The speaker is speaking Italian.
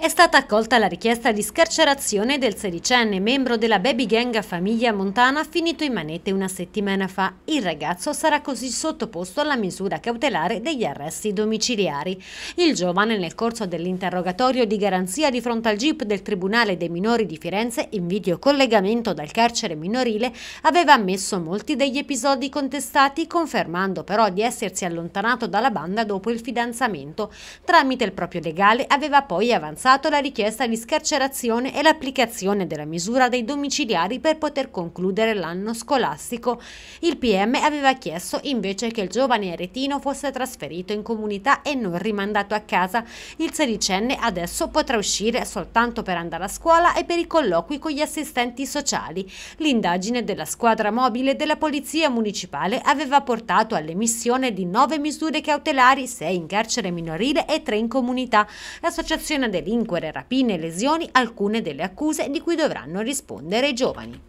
è stata accolta la richiesta di scarcerazione del sedicenne membro della baby gang famiglia montana finito in manette una settimana fa. Il ragazzo sarà così sottoposto alla misura cautelare degli arresti domiciliari. Il giovane nel corso dell'interrogatorio di garanzia di fronte al GIP del Tribunale dei Minori di Firenze in videocollegamento dal carcere minorile aveva ammesso molti degli episodi contestati confermando però di essersi allontanato dalla banda dopo il fidanzamento. Tramite il proprio legale aveva poi avanzato avanzato la richiesta di scarcerazione e l'applicazione della misura dei domiciliari per poter concludere l'anno scolastico. Il PM aveva chiesto invece che il giovane aretino fosse trasferito in comunità e non rimandato a casa. Il sedicenne adesso potrà uscire soltanto per andare a scuola e per i colloqui con gli assistenti sociali. L'indagine della squadra mobile della Polizia Municipale aveva portato all'emissione di nove misure cautelari, sei in carcere minorile e tre in comunità. L'associazione dell'Indice delinquere rapine e lesioni alcune delle accuse di cui dovranno rispondere i giovani.